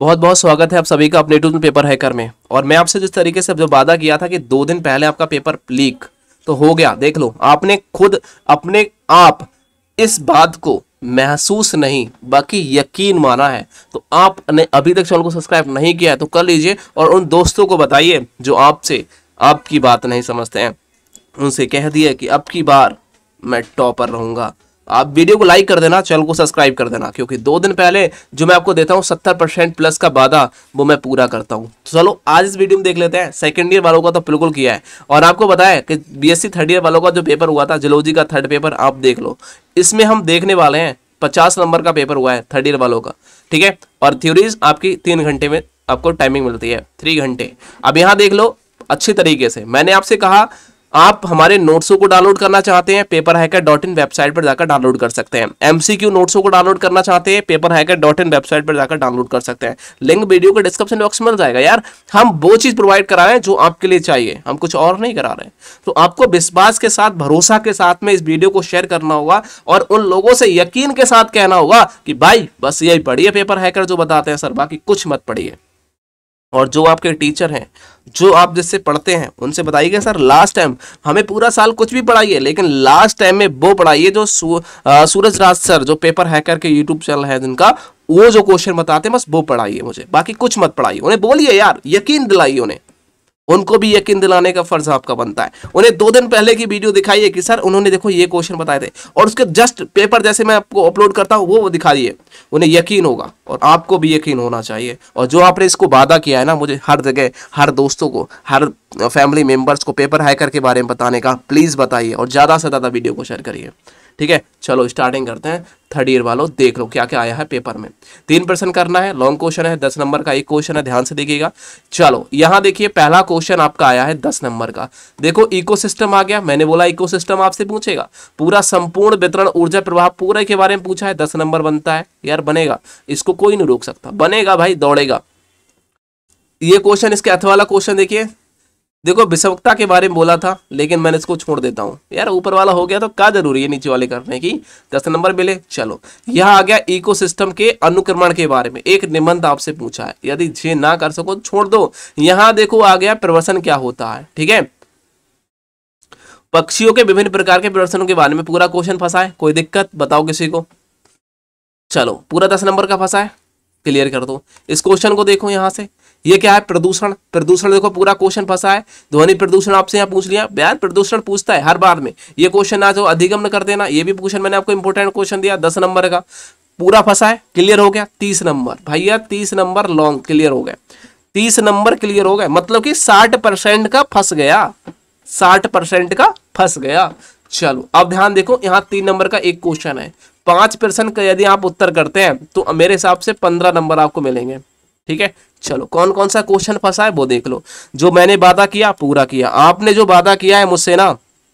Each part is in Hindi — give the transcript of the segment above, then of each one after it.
बहुत बहुत स्वागत है आप सभी का अपने टूट पेपर हैकर में और मैं आपसे जिस तरीके से जो वादा किया था कि दो दिन पहले आपका पेपर लीक तो हो गया देख लो आपने खुद अपने आप इस बात को महसूस नहीं बाकी यकीन माना है तो आपने अभी तक चैनल को सब्सक्राइब नहीं किया है तो कर लीजिए और उन दोस्तों को बताइए जो आपसे आपकी बात नहीं समझते हैं उनसे कह दिए कि अब की बार मैं टॉपर रहूंगा आप वीडियो को लाइक कर देना चैनल को सब्सक्राइब कर देना क्योंकि दो दिन पहले जो मैं आपको देता हूँ सत्तर परसेंट प्लस का वादा वो मैं पूरा करता हूँ तो चलो आज इस वीडियो में देख लेते हैं सेकंड ईयर वालों का तो बिल्कुल किया है और आपको बताया कि बीएससी थर्ड ईयर वालों का जो पेपर हुआ था जियोलॉजी का थर्ड पेपर आप देख लो इसमें हम देखने वाले हैं पचास नंबर का पेपर हुआ है थर्ड ईयर वालों का ठीक है और थ्योरीज आपकी तीन घंटे में आपको टाइमिंग मिलती है थ्री घंटे अब यहाँ देख लो अच्छे तरीके से मैंने आपसे कहा आप हमारे नोट्सों को डाउनलोड करना चाहते हैं paper hacker dot in website पर जाकर डाउनलोड कर सकते हैं एमसीक्यू नोट्सों को डाउनलोड करना चाहते हैं paper hacker dot in website पर जाकर डाउनलोड कर सकते हैं लिंक वीडियो के डिस्क्रिप्शन बॉक्स में मिल जाएगा यार हम वो चीज़ प्रोवाइड करा रहे हैं जो आपके लिए चाहिए हम कुछ और नहीं करा रहे तो आपको विश्वास के साथ भरोसा के साथ में इस वीडियो को शेयर करना होगा और उन लोगों से यकीन के साथ कहना होगा कि भाई बस यही पढ़िए पेपर हैकर जो बताते हैं सर बाकी कुछ मत पढ़िए और जो आपके टीचर हैं जो आप जिससे पढ़ते हैं उनसे बताइएगा सर लास्ट टाइम हमें पूरा साल कुछ भी पढ़ाइए लेकिन लास्ट टाइम में वो पढ़ाइए जो सू, आ, सूरज राज सर जो पेपर हैकर के यूट्यूब चैनल है जिनका वो जो क्वेश्चन बताते हैं बस वो पढ़ाइए मुझे बाकी कुछ मत पढ़ाइए उन्हें बोलिए यार यकीन दिलाइए उन्हें उनको भी यकीन दिलाने का फर्ज आपका बनता है उन्हें दो दिन पहले की वीडियो दिखाइए कि सर उन्होंने देखो ये क्वेश्चन बताए थे और उसके जस्ट पेपर जैसे मैं आपको अपलोड करता हूँ वो वो दिखा दिए उन्हें यकीन होगा और आपको भी यकीन होना चाहिए और जो आपने इसको वादा किया है ना मुझे हर जगह हर दोस्तों को हर फैमिली मेम्बर्स को पेपर हैकर के बारे में बताने का प्लीज़ बताइए और ज़्यादा से ज़्यादा वीडियो को शेयर करिए ठीक है चलो स्टार्टिंग करते हैं थर्ड ईयर वालों देख लो क्या क्या आया है पेपर में तीन प्रश्न करना है लॉन्ग क्वेश्चन है दस नंबर का एक क्वेश्चन है ध्यान से देखिएगा चलो यहाँ देखिए पहला क्वेश्चन आपका आया है दस नंबर का देखो इकोसिस्टम आ गया मैंने बोला इकोसिस्टम आपसे पूछेगा पूरा संपूर्ण वितरण ऊर्जा प्रभाव पूरे के बारे में पूछा है दस नंबर बनता है यार बनेगा इसको कोई नहीं रोक सकता बनेगा भाई दौड़ेगा ये क्वेश्चन इसके अर्थ वाला क्वेश्चन देखिए देखो विषमता के बारे में बोला था लेकिन मैंने इसको छोड़ देता हूँ यार ऊपर वाला हो गया तो क्या जरूरी है नीचे वाले करने की दस नंबर मिले चलो यह आ गया इकोसिस्टम के अनुक्रमण के बारे में एक निबंध आपसे पूछा है यदि जे ना कर सको छोड़ दो यहाँ देखो आ गया प्रवसन क्या होता है ठीक है पक्षियों के विभिन्न प्रकार के प्रवसनों के बारे में पूरा क्वेश्चन फंसा है कोई दिक्कत बताओ किसी को चलो पूरा दस नंबर का फंसा है क्लियर कर दो इस क्वेश्चन को देखो यहाँ से ये क्या है प्रदूषण प्रदूषण देखो पूरा क्वेश्चन फंसा है ध्वनि प्रदूषण आपसे यहाँ पूछ लिया यार प्रदूषण पूछता है हर बार में ये क्वेश्चन आज अधिगम कर देना ये भी क्वेश्चन मैंने आपको इंपोर्टेंट क्वेश्चन दिया दस नंबर का पूरा फंसा है क्लियर हो गया तीस नंबर भैया तीस नंबर लॉन्ग क्लियर हो गया तीस नंबर क्लियर हो गया मतलब कि साठ परसेंट का फंस गया साठ परसेंट का फंस गया चलो अब ध्यान देखो यहाँ तीन नंबर का एक क्वेश्चन है पाँच प्रश्न का यदि आप उत्तर करते हैं तो मेरे हिसाब से पंद्रह नंबर आपको मिलेंगे ठीक है चलो कौन कौन सा क्वेश्चन फंसा है वो देख लो जो मैंने वादा किया पूरा किया आपने जो वादा किया है मुझसे ना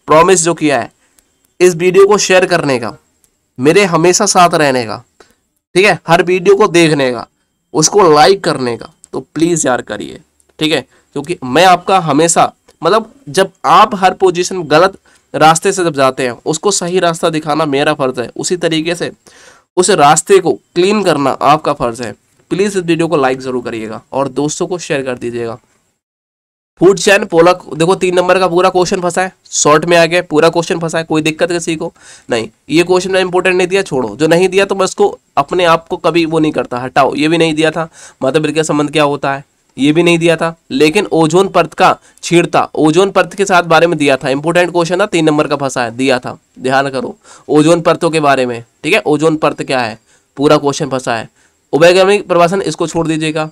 प्रॉमिस जो किया है इस वीडियो को शेयर करने का मेरे हमेशा साथ रहने का ठीक है हर वीडियो को देखने का उसको लाइक करने का तो प्लीज़ यार करिए ठीक है क्योंकि मैं आपका हमेशा मतलब जब आप हर पोजीशन गलत रास्ते से जब जाते हैं उसको सही रास्ता दिखाना मेरा फ़र्ज़ है उसी तरीके से उस रास्ते को क्लीन करना आपका फ़र्ज़ है प्लीज़ इस वीडियो को लाइक ज़रूर करिएगा और दोस्तों को शेयर कर दीजिएगा फूड चैन पोलक देखो तीन नंबर का पूरा क्वेश्चन फंसा है शॉर्ट में आ गया पूरा क्वेश्चन फंसा है कोई दिक्कत किसी को नहीं ये क्वेश्चन मैं इंपॉर्टेंट नहीं दिया छोड़ो जो नहीं दिया तो मैं उसको अपने आप को कभी वो नहीं करता हटाओ ये भी नहीं दिया था माता बिल के संबंध क्या होता है ये भी नहीं दिया था लेकिन ओजोन पर्थ का छेड़ता ओजोन पर्थ के साथ बारे में दिया था इंपोर्टेंट क्वेश्चन था तीन नंबर का फंसा है दिया था ध्यान करो ओजोन परतों के बारे में ठीक है ओजोन पर्थ क्या है पूरा क्वेश्चन फंसा है उभयगामी प्रवासन इसको छोड़ दीजिएगा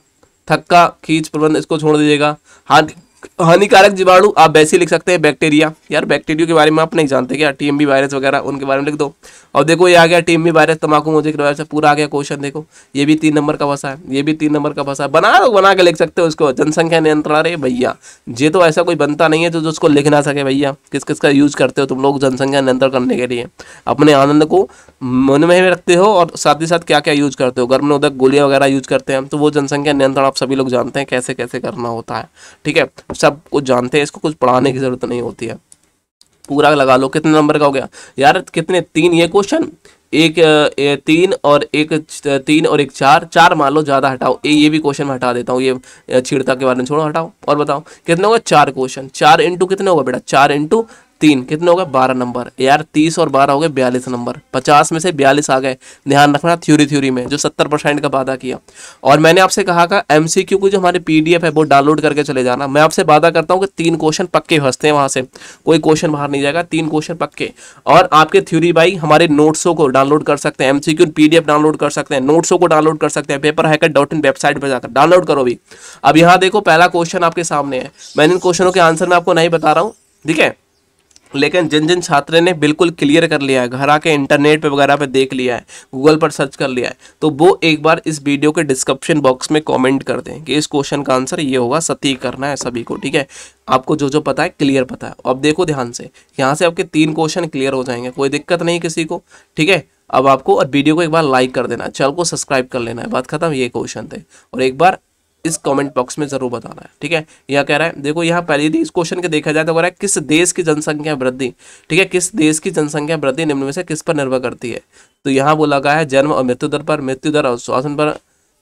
थक्का खींच प्रबंध इसको छोड़ दीजिएगा हाथ हानिकारक जीवाणु आप वैसे लिख सकते हैं बैक्टीरिया यार बैक्टीरिया के बारे में आप नहीं जानते क्या टीएमबी वायरस वगैरह उनके बारे में लिख दो और देखो ये आ गया टीएमबी वायरस तम्बाकू मोजिक वायरस पूरा आ गया क्वेश्चन देखो ये भी तीन नंबर का फंसा है ये भी तीन नंबर का फंसा है बना लो बना के लिख सकते हो उसको जनसंख्या नियंत्रण अरे भैया ये तो ऐसा कोई बनता नहीं है जो उसको लिख ना सके भैया किस किस का यूज करते हो तुम लोग जनसंख्या नियंत्रण करने के लिए अपने आनंद को मन में रखते हो और साथ ही साथ क्या क्या यूज करते हो गर्म में उदक गोलियाँ वगैरह यूज करते हैं तो वो जनसंख्या नियंत्रण आप सभी लोग जानते हैं कैसे कैसे करना होता है ठीक है सब कुछ जानते हैं इसको कुछ पढ़ाने की ज़रूरत नहीं होती है पूरा लगा लो कितने नंबर का हो गया यार कितने तीन ये क्वेश्चन एक ए, तीन और एक तीन और एक चार चार मान लो ज़्यादा हटाओ ए, ये भी क्वेश्चन में हटा देता हूँ ये छिड़ता के बारे में छोड़ो हटाओ और बताओ कितने होगा चार क्वेश्चन चार इंटू कितने होगा बेटा चार इंटू तीन कितने हो गए बारह नंबर यार तीस और बारह हो गए बयालीस नंबर पचास में से बयालीस आ गए ध्यान रखना थ्योरी थ्योरी में जो सत्तर परसेंट का वादा किया और मैंने आपसे कहा का एम सी क्यू की जो हमारे पी डी एफ है वो डाउनलोड करके चले जाना मैं आपसे वादा करता हूँ कि तीन क्वेश्चन पक्के फंसते हैं वहाँ से कोई क्वेश्चन बाहर नहीं जाएगा तीन क्वेश्चन पक्के और आपके थ्योरी भाई हमारे नोट्सों को डाउनलोड कर सकते हैं M C Q P D F download कर सकते हैं नोट्सों को डाउनलोड कर सकते हैं paper hacker dot in website पर जाकर डाउनलोड करो भी अब यहाँ देखो पहला क्वेश्चन आपके सामने है मैंने इन क्वेश्चनों के आंसर मैं आपको नहीं बता रहा हूँ ठीक है लेकिन जिन जिन छात्र ने बिल्कुल क्लियर कर लिया है घर आके इंटरनेट पे वगैरह पे देख लिया है गूगल पर सर्च कर लिया है तो वो एक बार इस वीडियो के डिस्क्रिप्शन बॉक्स में कमेंट कर दें कि इस क्वेश्चन का आंसर ये होगा सती करना है सभी को ठीक है आपको जो जो पता है क्लियर पता है अब देखो ध्यान से यहाँ से आपके तीन क्वेश्चन क्लियर हो जाएंगे कोई दिक्कत नहीं किसी को ठीक है अब आपको और वीडियो को एक बार लाइक कर देना चैनल को सब्सक्राइब कर लेना है बात खत्म ये क्वेश्चन थे और एक बार इस कमेंट बॉक्स में जरूर बताना है ठीक है यह कह रहा है देखो यहाँ पहले यदि इस क्वेश्चन के देखा जाए तो कह रहा है किस देश की जनसंख्या वृद्धि ठीक है किस देश की जनसंख्या वृद्धि निम्न में से किस पर निर्भर करती है तो यहाँ वो लगा है जन्म और मृत्यु दर पर मृत्यु दर और श्वासन पर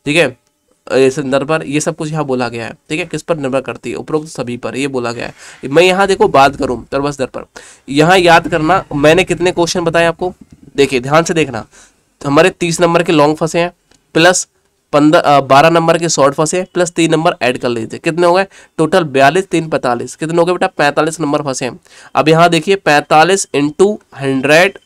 ठीक है संदर्भ पर ये सब कुछ यहाँ बोला गया है ठीक है किस पर निर्भर करती है उपरोक्त सभी पर ये बोला गया है मैं यहाँ देखो बात करूँ तरबस दर पर यहाँ याद करना मैंने कितने क्वेश्चन बताए आपको देखिए ध्यान से देखना हमारे तीस नंबर के लॉन्ग फंसे हैं प्लस पंद्रह बारह नंबर के शॉर्ट फंसे प्लस तीन नंबर ऐड कर लीजिए कितने हो गए टोटल बयालीस तीन पैंतालीस कितने हो गए बेटा पैंतालीस नंबर फंसे हैं अब यहाँ देखिए पैंतालीस इंटू हंड्रेड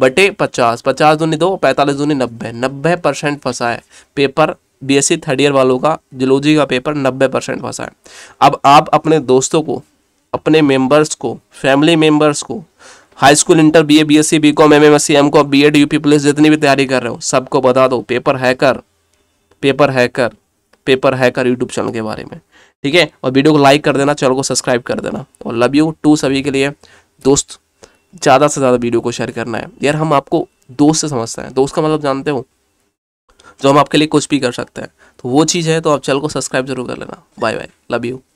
बटे पचास पचास दूनी दो पैंतालीस दूनी नब्बे नब्बे परसेंट फंसा है पेपर बीएससी थर्ड ईयर वालों का जिलोजी का पेपर नब्बे परसेंट फंसा है अब आप अपने दोस्तों को अपने मेम्बर्स को फैमिली मेम्बर्स को high school inter C M को B Ed U P police जितनी भी तैयारी कर रहे हो सबको बता दो paper hacker paper hacker paper hacker YouTube channel के बारे में ठीक है और वीडियो को लाइक कर देना चैनल को सब्सक्राइब कर देना और लव यू टू सभी के लिए दोस्त ज़्यादा से ज़्यादा वीडियो को शेयर करना है यार हम आपको दोस्त से समझते हैं दोस्त का मतलब जानते हो जो हम आपके लिए कुछ भी कर सकते हैं तो वो चीज़ है तो आप चैनल को सब्सक्राइब जरूर कर लेना बाय बाय लव यू